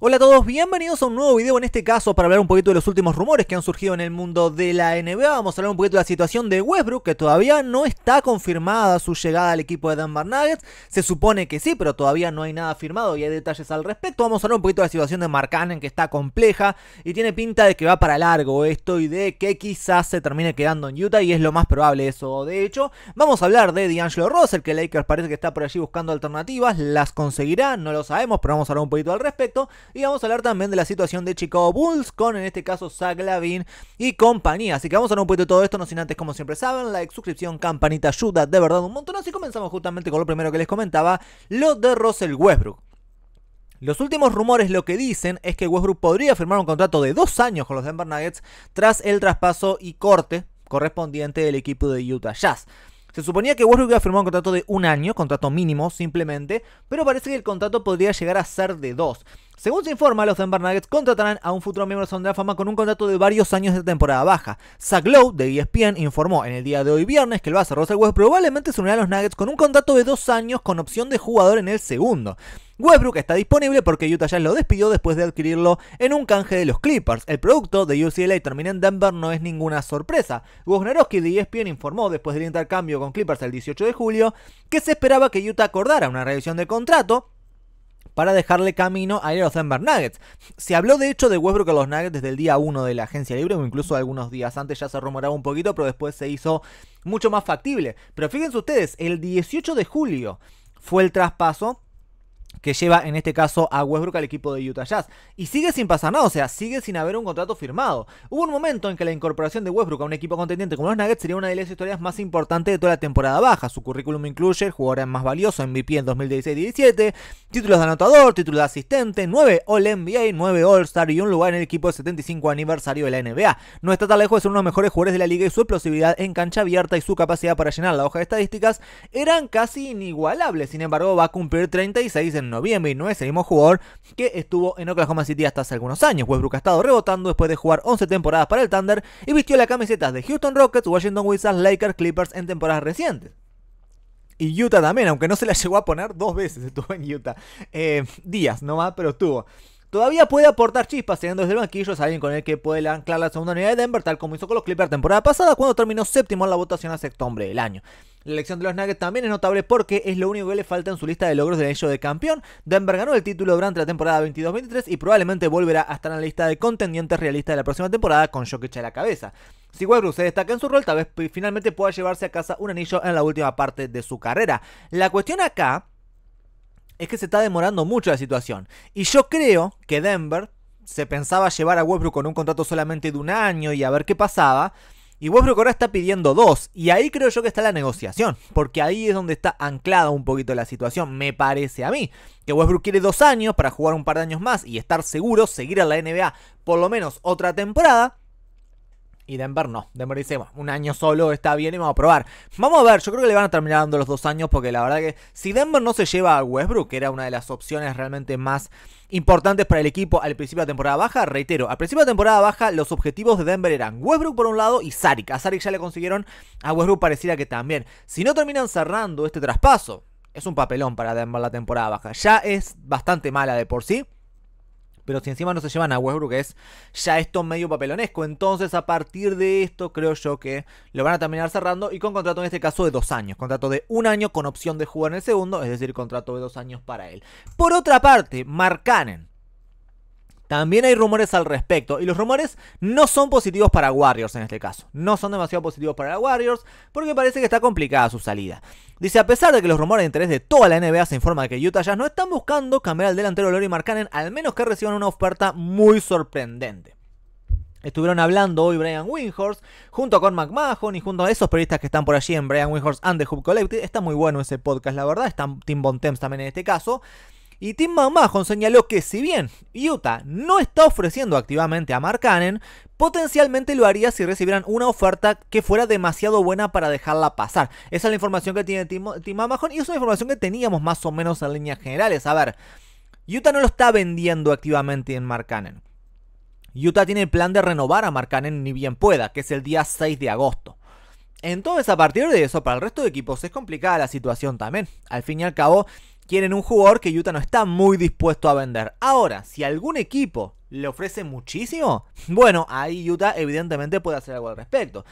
Hola a todos, bienvenidos a un nuevo video en este caso para hablar un poquito de los últimos rumores que han surgido en el mundo de la NBA. Vamos a hablar un poquito de la situación de Westbrook, que todavía no está confirmada su llegada al equipo de Denver Nuggets. Se supone que sí, pero todavía no hay nada firmado y hay detalles al respecto. Vamos a hablar un poquito de la situación de Cannon, que está compleja y tiene pinta de que va para largo esto y de que quizás se termine quedando en Utah y es lo más probable eso. De hecho, vamos a hablar de D'Angelo Russell, que Lakers parece que está por allí buscando alternativas. Las conseguirá, no lo sabemos, pero vamos a hablar un poquito al respecto. Y vamos a hablar también de la situación de Chicago Bulls con en este caso Zach Lavin y compañía. Así que vamos a hablar un poquito de todo esto, no sin antes, como siempre saben, like, suscripción, campanita, ayuda de verdad un montón. Así comenzamos justamente con lo primero que les comentaba, lo de Russell Westbrook. Los últimos rumores lo que dicen es que Westbrook podría firmar un contrato de dos años con los Denver Nuggets tras el traspaso y corte correspondiente del equipo de Utah Jazz. Se suponía que Westbrook iba a firmar un contrato de un año, contrato mínimo simplemente, pero parece que el contrato podría llegar a ser de dos. Según se informa, los Denver Nuggets contratarán a un futuro miembro de la Fama con un contrato de varios años de temporada baja. Zach Lowe de ESPN informó en el día de hoy viernes que el base Russell Westbrook probablemente se unirá a los Nuggets con un contrato de dos años con opción de jugador en el segundo. Westbrook está disponible porque Utah Jazz lo despidió después de adquirirlo en un canje de los Clippers. El producto de UCLA termina en Denver no es ninguna sorpresa. Wojnarowski de ESPN informó después del intercambio con Clippers el 18 de julio que se esperaba que Utah acordara una revisión de contrato para dejarle camino a ir a los Denver Nuggets. Se habló de hecho de Westbrook a los Nuggets desde el día 1 de la agencia libre, o incluso algunos días antes ya se rumoraba un poquito, pero después se hizo mucho más factible. Pero fíjense ustedes, el 18 de julio fue el traspaso que lleva en este caso a Westbrook al equipo de Utah Jazz. Y sigue sin pasar nada, o sea, sigue sin haber un contrato firmado. Hubo un momento en que la incorporación de Westbrook a un equipo contendiente como los Nuggets sería una de las historias más importantes de toda la temporada baja. Su currículum incluye jugadores más valioso, MVP en 2016-17, títulos de anotador, títulos de asistente, 9 All-NBA, 9 All-Star y un lugar en el equipo de 75 aniversario de la NBA. No está tan lejos de ser uno de los mejores jugadores de la liga y su explosividad en cancha abierta y su capacidad para llenar la hoja de estadísticas eran casi inigualables. Sin embargo, va a cumplir 36 en noviembre y no es el mismo jugador que estuvo en Oklahoma City hasta hace algunos años. Westbrook ha estado rebotando después de jugar 11 temporadas para el Thunder y vistió las camisetas de Houston Rockets, Washington Wizards, Lakers, Clippers en temporadas recientes. Y Utah también, aunque no se la llegó a poner dos veces, estuvo en Utah. Eh, días nomás, pero estuvo todavía puede aportar chispas teniendo desde el banquillo a alguien con el que puede anclar la segunda unidad de Denver, tal como hizo con los Clippers temporada pasada cuando terminó séptimo en la votación a septiembre del año. La elección de los Nuggets también es notable porque es lo único que le falta en su lista de logros del anillo de campeón. Denver ganó el título durante la temporada 22-23 y probablemente volverá a estar en la lista de contendientes realistas de la próxima temporada con Jokic a la cabeza. Si Westbrook se destaca en su rol, tal vez finalmente pueda llevarse a casa un anillo en la última parte de su carrera. La cuestión acá es que se está demorando mucho la situación. Y yo creo que Denver se pensaba llevar a Westbrook con un contrato solamente de un año y a ver qué pasaba. Y Westbrook ahora está pidiendo dos. Y ahí creo yo que está la negociación. Porque ahí es donde está anclada un poquito la situación, me parece a mí. Que Westbrook quiere dos años para jugar un par de años más y estar seguro, seguir a la NBA por lo menos otra temporada. Y Denver no. Denver dice, un año solo está bien y vamos a probar. Vamos a ver, yo creo que le van a terminar dando los dos años porque la verdad que si Denver no se lleva a Westbrook, que era una de las opciones realmente más importantes para el equipo al principio de la temporada baja, reitero, al principio de la temporada baja los objetivos de Denver eran Westbrook por un lado y Saric. A Saric ya le consiguieron, a Westbrook pareciera que también. Si no terminan cerrando este traspaso, es un papelón para Denver la temporada baja. Ya es bastante mala de por sí. Pero si encima no se llevan a Westbrook es ya esto medio papelonesco. Entonces a partir de esto creo yo que lo van a terminar cerrando y con contrato en este caso de dos años. Contrato de un año con opción de jugar en el segundo, es decir, contrato de dos años para él. Por otra parte, Marcanen también hay rumores al respecto. Y los rumores no son positivos para Warriors en este caso. No son demasiado positivos para Warriors porque parece que está complicada su salida. Dice, a pesar de que los rumores de interés de toda la NBA se informa de que Utah Jazz no están buscando cambiar al delantero Lori Markkanen, al menos que reciban una oferta muy sorprendente. Estuvieron hablando hoy Brian Windhorst junto con McMahon y junto a esos periodistas que están por allí en Brian Windhorst and the Hub Collective. Está muy bueno ese podcast, la verdad. Está Tim Bontemps también en este caso. Y Tim McMahon señaló que si bien Utah no está ofreciendo activamente a Mark Cannon, potencialmente lo haría si recibieran una oferta que fuera demasiado buena para dejarla pasar. Esa es la información que tiene Tim, Tim y es una información que teníamos más o menos en líneas generales. A ver, Utah no lo está vendiendo activamente en Mark Cannon. Utah tiene el plan de renovar a Mark Cannon ni bien pueda, que es el día 6 de agosto. Entonces, a partir de eso, para el resto de equipos es complicada la situación también. Al fin y al cabo, quieren un jugador que Utah no está muy dispuesto a vender. Ahora, si algún equipo le ofrece muchísimo, bueno, ahí Utah evidentemente puede hacer algo al respecto.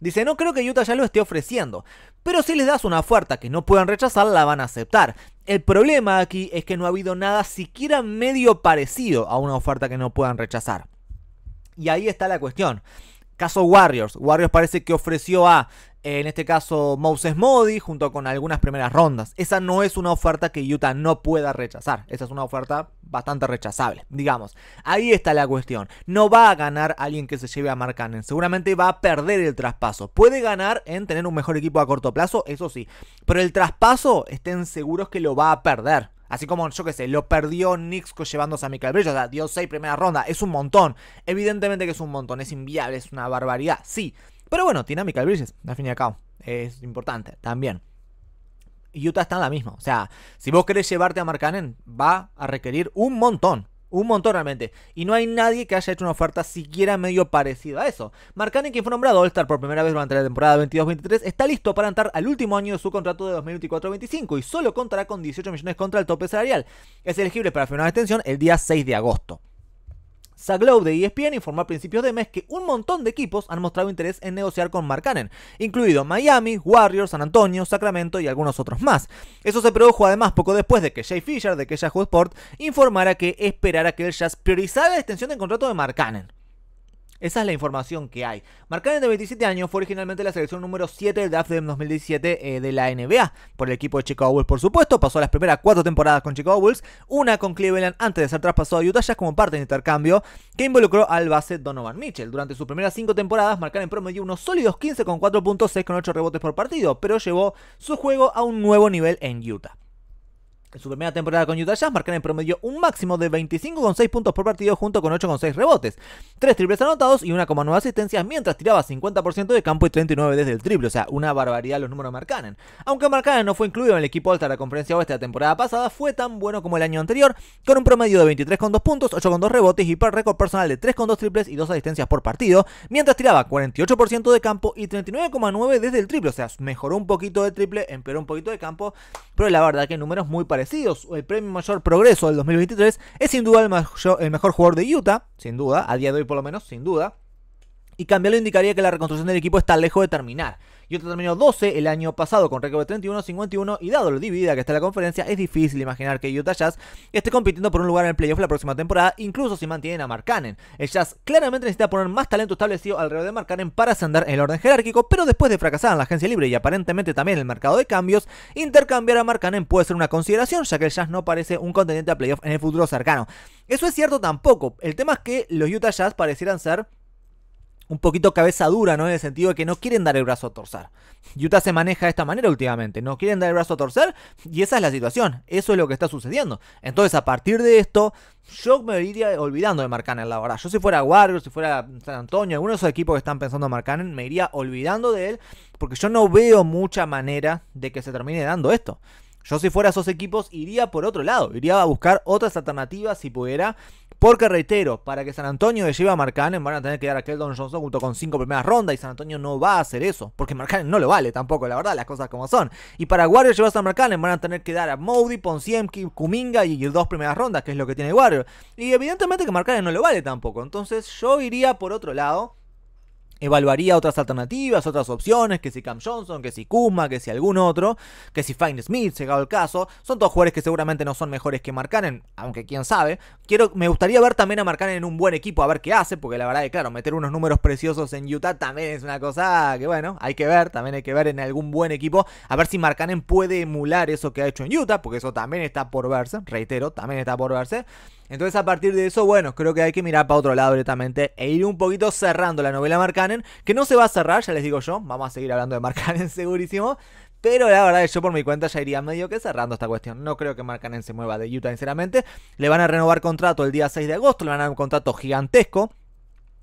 Dice, no creo que Utah ya lo esté ofreciendo, pero si les das una oferta que no puedan rechazar, la van a aceptar. El problema aquí es que no ha habido nada siquiera medio parecido a una oferta que no puedan rechazar. Y ahí está la cuestión. Caso Warriors. Warriors parece que ofreció a en este caso Moses Modi, junto con algunas primeras rondas. Esa no es una oferta que Utah no pueda rechazar. Esa es una oferta bastante rechazable, digamos. Ahí está la cuestión. No va a ganar alguien que se lleve a Mark Cannon. Seguramente va a perder el traspaso. Puede ganar en tener un mejor equipo a corto plazo, eso sí. Pero el traspaso, estén seguros que lo va a perder. Así como, yo qué sé, lo perdió Nixco llevándose a Michael Bridges. O sea, dio primera ronda. Es un montón. Evidentemente que es un montón. Es inviable, es una barbaridad. Sí. Pero bueno, dinámica Michael Bridges, al fin y al cabo. Es importante también. Y Utah está en la misma. O sea, si vos querés llevarte a Marcanen, va a requerir un montón. Un montón realmente. Y no hay nadie que haya hecho una oferta siquiera medio parecida a eso. Marcanen, quien fue nombrado All-Star por primera vez durante la temporada 22-23, está listo para entrar al último año de su contrato de 2024-25 y solo contará con 18 millones contra el tope salarial. Es elegible para la final de extensión el día 6 de agosto. Zaglow de ESPN informó a principios de mes que un montón de equipos han mostrado interés en negociar con Mark Cannon, incluido Miami, Warriors, San Antonio, Sacramento y algunos otros más. Eso se produjo además poco después de que Jay Fisher, de que Sport, informara que esperara que el Jazz priorizara la extensión del contrato de Mark Cannon. Esa es la información que hay. Marcanen, de 27 años, fue originalmente la selección número 7 del draft de 2017 eh, de la NBA, por el equipo de Chicago Bulls, por supuesto. Pasó las primeras cuatro temporadas con Chicago Bulls, una con Cleveland antes de ser traspasado a Utah, ya como parte del este intercambio que involucró al base Donovan Mitchell. Durante sus primeras cinco temporadas, en promedió unos sólidos 15 con 4.6 con 8 rebotes por partido, pero llevó su juego a un nuevo nivel en Utah. En su primera temporada con Utah Jazz marcará en promedio un máximo de 25,6 puntos por partido junto con 8,6 rebotes, 3 triples anotados y 1,9 asistencias mientras tiraba 50% de campo y 39 desde el triple, o sea, una barbaridad los números de Markkanen. Aunque Markkanen no fue incluido en el equipo alta de la conferencia oeste la temporada pasada, fue tan bueno como el año anterior, con un promedio de 23,2 puntos, 8,2 rebotes y per récord personal de 3,2 triples y 2 asistencias por partido, mientras tiraba 48% de campo y 39,9 desde el triple, o sea, mejoró un poquito de triple, empeoró un poquito de campo, pero la verdad que el número es muy parecido el premio mayor progreso del 2023, es sin duda el, mejor jugador de Utah, sin duda, a día de hoy por lo menos, sin duda. Y cambiarlo indicaría que la reconstrucción del equipo está lejos de terminar y terminó 12 el año pasado con récord de 31-51 y dado lo dividida que está la conferencia, es difícil imaginar que Utah Jazz esté compitiendo por un lugar en el playoff la próxima temporada, incluso si mantienen a Cannon. El Jazz claramente necesita poner más talento establecido alrededor de Cannon para ascender en el orden jerárquico, pero después de fracasar en la agencia libre y aparentemente también en el mercado de cambios, intercambiar a Cannon puede ser una consideración, ya que el Jazz no parece un contendiente a playoff en el futuro cercano. Eso es cierto tampoco. El tema es que los Utah Jazz parecieran ser un poquito cabeza dura, ¿no? En el sentido de que no quieren dar el brazo a torcer. Utah se maneja de esta manera últimamente, no quieren dar el brazo a torcer y esa es la situación, eso es lo que está sucediendo. Entonces, a partir de esto, yo me iría olvidando de en la verdad. Yo si fuera Warriors, si fuera San Antonio, alguno de esos equipos que están pensando en Marcanen, me iría olvidando de él porque yo no veo mucha manera de que se termine dando esto. Yo si fuera esos equipos iría por otro lado, iría a buscar otras alternativas si pudiera. Porque reitero, para que San Antonio lleve a Marcanen van a tener que dar a Keldon Johnson junto con cinco primeras rondas y San Antonio no va a hacer eso. Porque Marcanen no lo vale tampoco, la verdad, las cosas como son. Y para Warrior llevarse a Marcanen van a tener que dar a Mowdy, Ponsiemki, Kuminga y, y dos primeras rondas, que es lo que tiene Warrior. Y evidentemente que Marcanen no lo vale tampoco. Entonces yo iría por otro lado evaluaría otras alternativas, otras opciones, que si Cam Johnson, que si Kuma, que si algún otro, que si Fine Smith, llegado el caso, son todos jugadores que seguramente no son mejores que Marcanen, aunque quién sabe. Quiero, me gustaría ver también a Marcanen en un buen equipo, a ver qué hace, porque la verdad que claro, meter unos números preciosos en Utah también es una cosa que bueno, hay que ver, también hay que ver en algún buen equipo, a ver si Marcanen puede emular eso que ha hecho en Utah, porque eso también está por verse, reitero, también está por verse. Entonces a partir de eso, bueno, creo que hay que mirar para otro lado directamente e ir un poquito cerrando la novela Marcanen, que no se va a cerrar, ya les digo yo, vamos a seguir hablando de Marcanen segurísimo, pero la verdad es que yo por mi cuenta ya iría medio que cerrando esta cuestión. No creo que Marcanen se mueva de Utah, sinceramente. Le van a renovar contrato el día 6 de agosto, le van a dar un contrato gigantesco.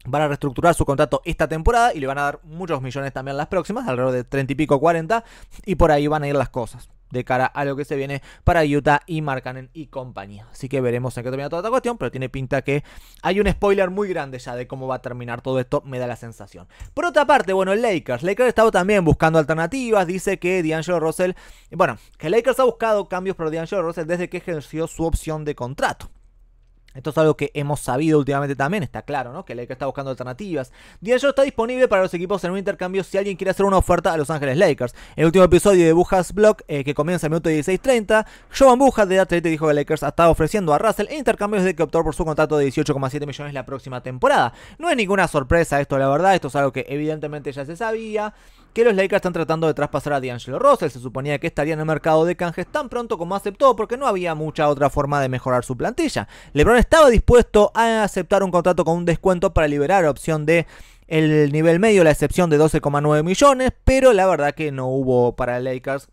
Van a reestructurar su contrato esta temporada y le van a dar muchos millones también las próximas, alrededor de 30 y pico, 40, y por ahí van a ir las cosas de cara a lo que se viene para Utah y marcanen y compañía. Así que veremos en qué termina toda esta cuestión, pero tiene pinta que hay un spoiler muy grande ya de cómo va a terminar todo esto, me da la sensación. Por otra parte, bueno, el Lakers, Lakers estado también buscando alternativas, dice que D'Angelo Russell, bueno, que Lakers ha buscado cambios para D'Angelo Russell desde que ejerció su opción de contrato. Esto es algo que hemos sabido últimamente también, está claro, ¿no? Que Lakers está buscando alternativas. Diallo está disponible para los equipos en un intercambio si alguien quiere hacer una oferta a Los Ángeles Lakers. En El último episodio de Bujas Blog, eh, que comienza en minuto 16.30, Jovan Bujas de Atlete dijo que Lakers estado ofreciendo a Russell intercambios de que optó por su contrato de 18,7 millones la próxima temporada. No es ninguna sorpresa esto, la verdad, esto es algo que evidentemente ya se sabía que los Lakers están tratando de traspasar a D'Angelo Russell. Se suponía que estaría en el mercado de canjes tan pronto como aceptó porque no había mucha otra forma de mejorar su plantilla. LeBron estaba dispuesto a aceptar un contrato con un descuento para liberar opción de el nivel medio, la excepción de 12,9 millones, pero la verdad que no hubo para Lakers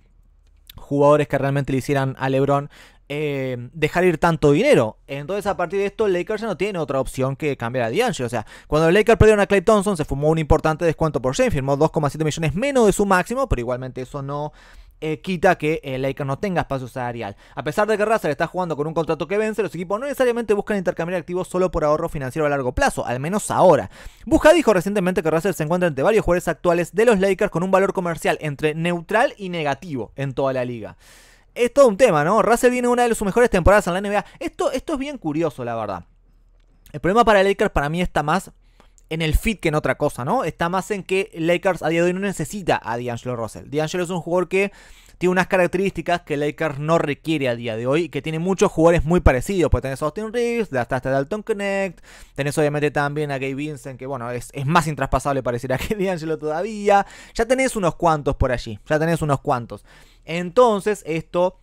jugadores que realmente le hicieran a LeBron Em, dejar ir tanto dinero. Entonces, a partir de esto, Lakers ya no tiene otra opción que cambiar a D'Angelo, O sea, cuando Lakers perdieron a Clay Thompson, se fumó un importante descuento por James firmó 2,7 millones menos de su máximo, pero igualmente eso no. Eh, quita que el eh, Lakers no tenga espacio salarial. A pesar de que Russell está jugando con un contrato que vence, los equipos no necesariamente buscan intercambiar activos solo por ahorro financiero a largo plazo, al menos ahora. Busca dijo recientemente que Russell se encuentra entre varios jugadores actuales de los Lakers con un valor comercial entre neutral y negativo en toda la liga es todo un tema, ¿no? Russell viene una de sus mejores temporadas en la NBA. Esto, esto es bien curioso, la verdad. El problema para Lakers para mí está más en el fit que en otra cosa, ¿no? Está más en que Lakers a día de hoy no necesita a D'Angelo Russell. D'Angelo es un jugador que tiene unas características que Lakers no requiere a día de hoy, y que tiene muchos jugadores muy parecidos, pues tenés a Austin Reeves, hasta, hasta Dalton Connect, tenés obviamente también a Gabe Vincent, que bueno, es, es más intraspasable pareciera que D'Angelo todavía, ya tenés unos cuantos por allí, ya tenés unos cuantos. Entonces esto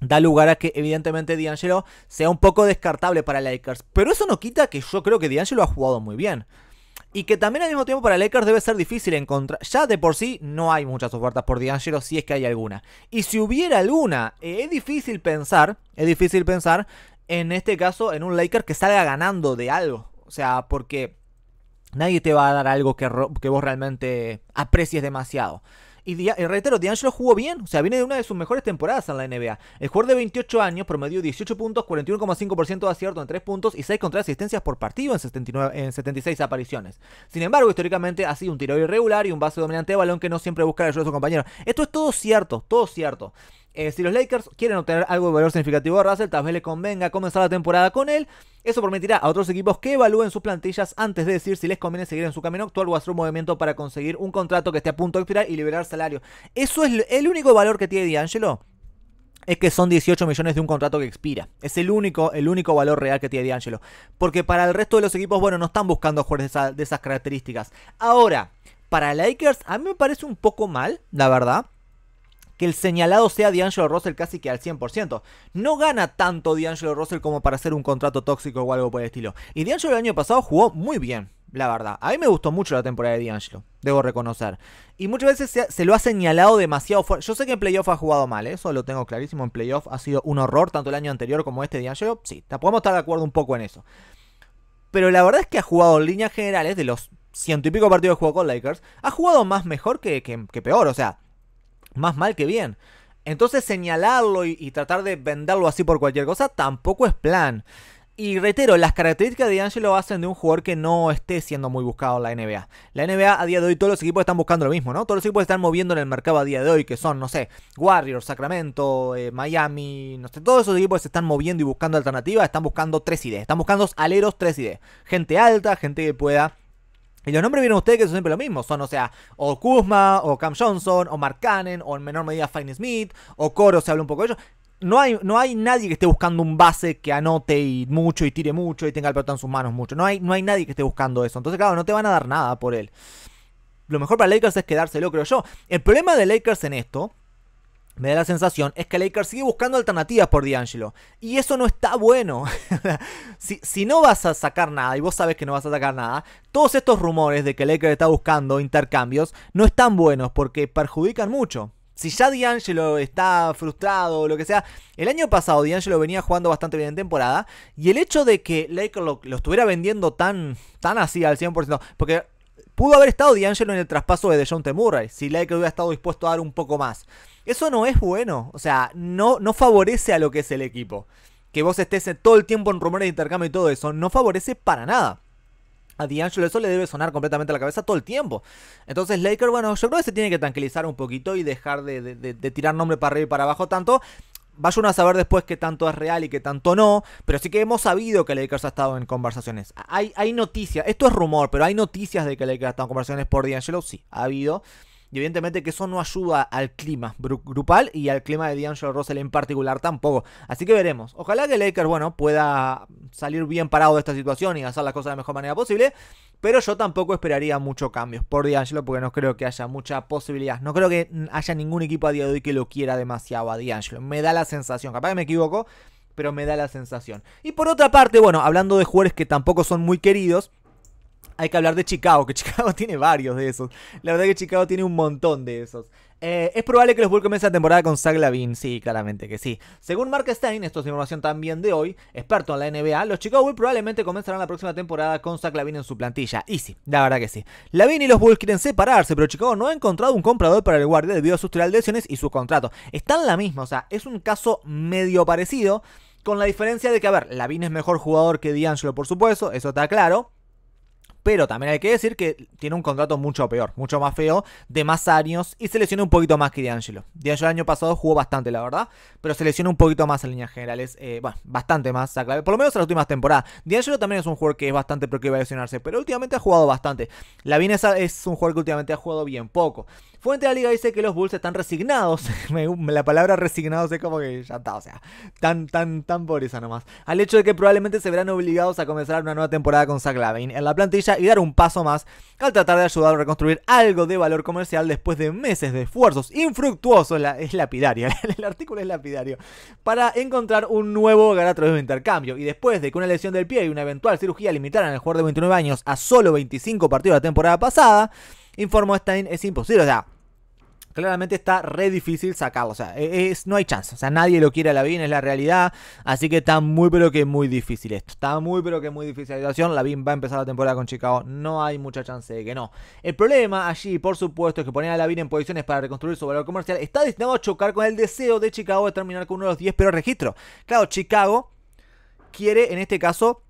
da lugar a que evidentemente D'Angelo sea un poco descartable para Lakers. Pero eso no quita que yo creo que D'Angelo ha jugado muy bien. Y que también al mismo tiempo para Lakers debe ser difícil encontrar. Ya de por sí no hay muchas ofertas por D'Angelo, si es que hay alguna. Y si hubiera alguna, eh, es difícil pensar, es difícil pensar en este caso en un Laker que salga ganando de algo. O sea, porque nadie te va a dar algo que, que vos realmente aprecies demasiado. Y, Di reitero, D'Angelo jugó bien. O sea, viene de una de sus mejores temporadas en la NBA. El jugador de 28 años promedió 18 puntos, 41,5% de acierto en 3 puntos y 6 contra asistencias por partido en, 76 apariciones. Sin embargo, históricamente ha sido un tiro irregular y un base dominante de balón que no siempre busca el ayuda de su compañero. Esto es todo cierto, todo cierto. Eh, si los Lakers quieren obtener algo de valor significativo de Russell, tal vez les convenga comenzar la temporada con él. Eso permitirá a otros equipos que evalúen sus plantillas antes de decir si les conviene seguir en su camino actual o hacer un movimiento para conseguir un contrato que esté a punto de expirar y liberar salario. Eso es el único valor que tiene D'Angelo es que son 18 millones de un contrato que expira. Es el único, el único valor real que tiene D'Angelo. Porque para el resto de los equipos, bueno, no están buscando jugadores de, esas características. Ahora, para Lakers, a mí me parece un poco mal, la verdad que el señalado sea D'Angelo Russell casi que al 100%. No gana tanto D'Angelo Russell como para hacer un contrato tóxico o algo por el estilo. Y D'Angelo el año pasado jugó muy bien, la verdad. A mí me gustó mucho la temporada de D'Angelo, debo reconocer. Y muchas veces se, lo ha señalado demasiado fuerte. Yo sé que en playoff ha jugado mal, ¿eh? eso lo tengo clarísimo. En playoff ha sido un horror, tanto el año anterior como este D'Angelo. Sí, podemos estar de acuerdo un poco en eso. Pero la verdad es que ha jugado en líneas generales de los ciento y pico partidos que jugó con Lakers, ha jugado más mejor que peor. O sea, más mal que bien. Entonces señalarlo y, tratar de venderlo así por cualquier cosa tampoco es plan. Y reitero, las características de Angelo hacen de un jugador que no esté siendo muy buscado en la NBA. La NBA a día de hoy todos los equipos están buscando lo mismo, ¿no? Todos los equipos están moviendo en el mercado a día de hoy, que son, no sé, Warriors, Sacramento, eh, Miami, no sé, todos esos equipos se están moviendo y buscando alternativas, están buscando 3 ideas, están buscando aleros 3 ideas. Gente alta, gente que pueda y los nombres vieron ustedes que son siempre lo mismo. Son, o sea, o Kuzma, o Cam Johnson, o Mark Cannon, o en menor medida Fine Smith, o Coro, se habla un poco de ellos. No hay, no hay nadie que esté buscando un base que anote y mucho y tire mucho y tenga el pelota en sus manos mucho. No hay, no hay nadie que esté buscando eso. Entonces, claro, no te van a dar nada por él. Lo mejor para Lakers es quedárselo, creo yo. El problema de Lakers en esto me da la sensación, es que Lakers sigue buscando alternativas por D'Angelo. Y eso no está bueno. si, no vas a sacar nada, y vos sabes que no vas a sacar nada, todos estos rumores de que Lakers está buscando intercambios no están buenos porque perjudican mucho. Si ya D'Angelo está frustrado o lo que sea, el año pasado D'Angelo venía jugando bastante bien en temporada y el hecho de que Lakers lo, estuviera vendiendo tan, tan así al 100%, porque pudo haber estado D'Angelo en el traspaso de DeJounte Murray, si Lakers hubiera estado dispuesto a dar un poco más. Eso no es bueno, o sea, no, no favorece a lo que es el equipo. Que vos estés todo el tiempo en rumores de intercambio y todo eso, no favorece para nada. A D'Angelo eso le debe sonar completamente a la cabeza todo el tiempo. Entonces Laker, bueno, yo creo que se tiene que tranquilizar un poquito y dejar de, tirar nombre para arriba y para abajo tanto. Vaya a saber después qué tanto es real y qué tanto no, pero sí que hemos sabido que Lakers ha estado en conversaciones. Hay, hay noticias, esto es rumor, pero hay noticias de que Lakers ha estado en conversaciones por D'Angelo, sí, ha habido. Y evidentemente que eso no ayuda al clima grupal y al clima de D'Angelo Russell en particular tampoco. Así que veremos. Ojalá que Lakers, bueno, pueda salir bien parado de esta situación y hacer las cosas de la mejor manera posible. Pero yo tampoco esperaría muchos cambios por D'Angelo porque no creo que haya mucha posibilidad. No creo que haya ningún equipo a día de hoy que lo quiera demasiado a D'Angelo. Me da la sensación, capaz que me equivoco, pero me da la sensación. Y por otra parte, bueno, hablando de jugadores que tampoco son muy queridos, hay que hablar de Chicago, que Chicago tiene varios de esos. La verdad que Chicago tiene un montón de esos. Eh, es probable que los Bulls comiencen la temporada con Zach Lavin, sí, claramente que sí. Según Mark Stein, esto es información también de hoy, experto en la NBA, los Chicago Bulls probablemente comenzarán la próxima temporada con Zach Lavin en su plantilla. Y sí, la verdad que sí. Lavin y los Bulls quieren separarse, pero Chicago no ha encontrado un comprador para el guardia debido a sus de y su contrato. Están la misma, o sea, es un caso medio parecido, con la diferencia de que, a ver, Lavin es mejor jugador que D'Angelo, por supuesto, eso está claro. Pero también hay que decir que tiene un contrato mucho peor, mucho más feo, de más años y se lesiona un poquito más que D'Angelo. D'Angelo el año pasado jugó bastante, la verdad, pero se lesiona un poquito más en líneas generales. Eh, bueno, bastante más, por lo menos en las últimas temporadas. D'Angelo también es un jugador que es bastante que iba a lesionarse, pero últimamente ha jugado bastante. La vina es un jugador que últimamente ha jugado bien poco. Fuente de la liga dice que los Bulls están resignados. la palabra resignados es como que ya está, o sea, tan, tan, tan pobreza nomás. Al hecho de que probablemente se verán obligados a comenzar una nueva temporada con Zach Lavin. En la plantilla y dar un paso más al tratar de ayudar a reconstruir algo de valor comercial después de meses de esfuerzos infructuosos, es lapidaria, el artículo es lapidario, para encontrar un nuevo hogar de intercambio. Y después de que una lesión del pie y una eventual cirugía limitaran al jugador de 29 años a solo 25 partidos la temporada pasada, informó Stein, es imposible, o sea, Claramente está re difícil sacarlo. O sea, e, es, no hay chance. O sea, nadie lo quiere a la Vin, es la realidad. Así que está muy, pero que muy difícil esto. Está muy, pero que muy difícil la situación. La Vin va a empezar la temporada con Chicago. No hay mucha chance de que no. El problema allí, por supuesto, es que poner a la Vin en posiciones para reconstruir su valor comercial está destinado a chocar con el deseo de Chicago de terminar con uno de los 10 pero registro, Claro, Chicago quiere en este caso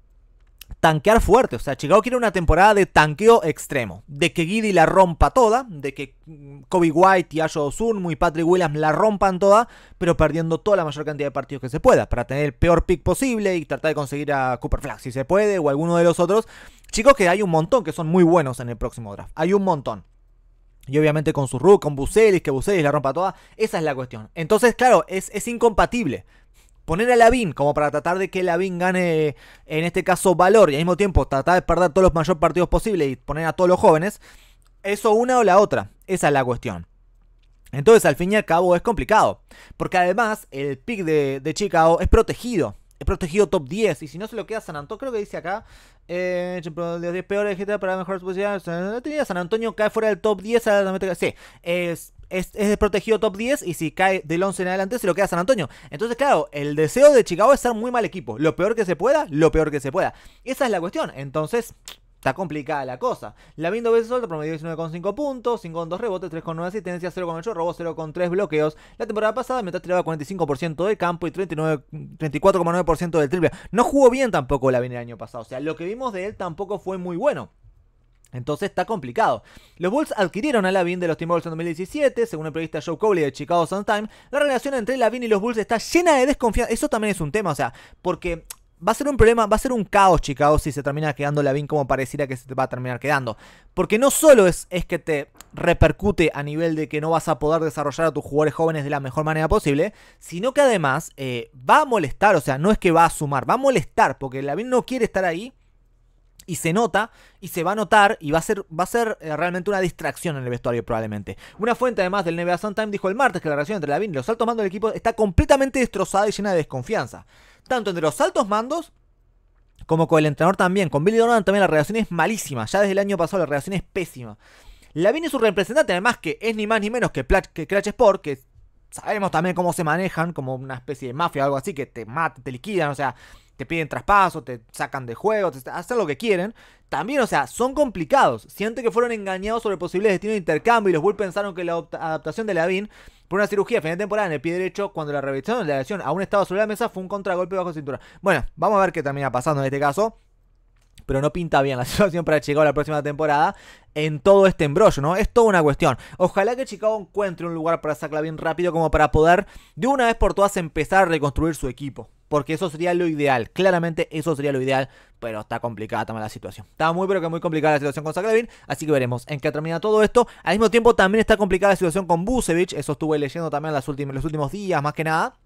tanquear fuerte. O sea, Chicago quiere una temporada de tanqueo extremo. De que Giddy la rompa toda. De que mm, Kobe White y Ayo Osunmu y Patrick Williams la rompan toda. Pero perdiendo toda la mayor cantidad de partidos que se pueda. Para tener el peor pick posible y tratar de conseguir a Cooper Flag si se puede. O alguno de los otros. Chicos que hay un montón que son muy buenos en el próximo draft. Hay un montón. Y obviamente con su Rook, con Bucelis, que Bucelis la rompa toda. Esa es la cuestión. Entonces, claro, es, es incompatible poner a Lavín como para tratar de que Lavín gane en este caso valor y al mismo tiempo tratar de perder todos los mayores partidos posibles y poner a todos los jóvenes, eso una o la otra, esa es la cuestión. Entonces al fin y al cabo es complicado, porque además el pick de, de Chicago es protegido. Es protegido top 10. Y si no se lo queda San Antonio, creo que dice acá. Eh, los 10 peores para mejorar su No eh, tenía San Antonio, cae fuera del top 10. A la... Sí, es, es, es protegido top 10 y si cae del 11 en adelante se lo queda San Antonio. Entonces, claro, el deseo de Chicago es ser muy mal equipo. Lo peor que se pueda, lo peor que se pueda. Esa es la cuestión. Entonces, Está complicada la cosa. La veces solta, de 19,5 puntos, 5,2 rebotes, 3,9 asistencias, 0,8 robos, 0,3 bloqueos. La temporada pasada mientras tiraba 45% del campo y 34,9% del triple. No jugó bien tampoco viene el año pasado. O sea, lo que vimos de él tampoco fue muy bueno. Entonces está complicado. Los Bulls adquirieron a Lavin de los Timberwolves en 2017, según el periodista Joe Cowley de Chicago Sun-Time. La relación entre Lavin y los Bulls está llena de desconfianza. Eso también es un tema, o sea, porque va a ser un problema, va a ser un caos, Chicago, si se termina quedando Lavin como pareciera que se te va a terminar quedando. Porque no solo es, que te repercute a nivel de que no vas a poder desarrollar a tus jugadores jóvenes de la mejor manera posible, sino que además eh, va a molestar, o sea, no es que va a sumar, va a molestar, porque Lavin no quiere estar ahí y se nota y se va a notar y va a ser, va a ser eh, realmente una distracción en el vestuario probablemente. Una fuente además del NBA Sun Time dijo el martes que la relación entre Lavín y los altos mandos del equipo está completamente destrozada y llena de desconfianza. Tanto entre los altos mandos como con el entrenador también. Con Billy Donovan también la relación es malísima. Ya desde el año pasado la relación es pésima. Lavín es su representante además que es ni más ni menos que, que Crash Sport, que sabemos también cómo se manejan, como una especie de mafia o algo así, que te mata, te liquidan, o sea te piden traspaso, te sacan de juego, te hacen lo que quieren. También, o sea, son complicados. Siente que fueron engañados sobre posibles destinos de intercambio y los Bulls pensaron que la adaptación de Lavin por una cirugía a final de temporada en el pie derecho, cuando la revisión de la lesión aún estaba sobre la mesa, fue un contragolpe bajo cintura. Bueno, vamos a ver qué también ha pasando en este caso pero no pinta bien la situación para Chicago la próxima temporada en todo este embrollo, ¿no? Es toda una cuestión. Ojalá que Chicago encuentre un lugar para sacarla rápido como para poder de una vez por todas empezar a reconstruir su equipo. Porque eso sería lo ideal. Claramente eso sería lo ideal. Pero está complicada también la situación. Está muy pero que muy complicada la situación con Zaclavin. Así que veremos en qué termina todo esto. Al mismo tiempo también está complicada la situación con Busevich. Eso estuve leyendo también las los últimos días más que nada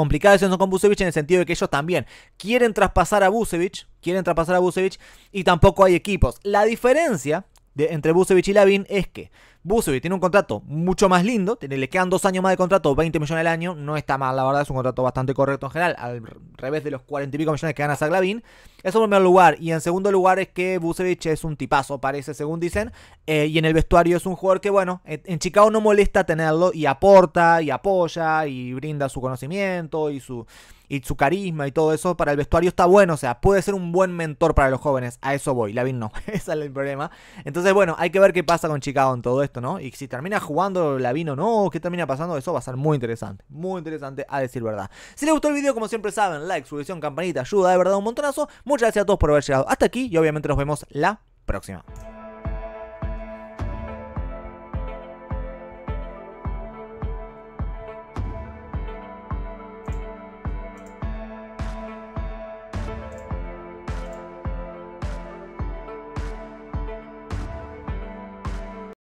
complicada la con Busevich en el sentido de que ellos también quieren traspasar a Busevich, quieren traspasar a Busevich y tampoco hay equipos. La diferencia entre Busevich y Lavin es que Busevic tiene un contrato mucho más lindo, tiene, le quedan dos años más de contrato, 20 millones al año, no está mal, la verdad es un contrato bastante correcto en general, al revés de los 40 y pico millones que gana Saglavin. Eso en primer lugar, y en segundo lugar es que Busevic es un tipazo, parece, según dicen, eh, y en el vestuario es un jugador que, bueno, en, Chicago no molesta tenerlo, y aporta, y apoya, y brinda su conocimiento, y su y su carisma y todo eso para el vestuario está bueno, o sea, puede ser un buen mentor para los jóvenes, a eso voy, Lavin no, ese es el problema. Entonces, bueno, hay que ver qué pasa con Chicago en todo esto. ¿no? Y si termina jugando la vino no, qué termina pasando, eso va a ser muy interesante. Muy interesante a decir verdad. Si les gustó el video, como siempre saben, like, suscripción, campanita, ayuda de verdad un montonazo. Muchas gracias a todos por haber llegado hasta aquí y obviamente nos vemos la próxima.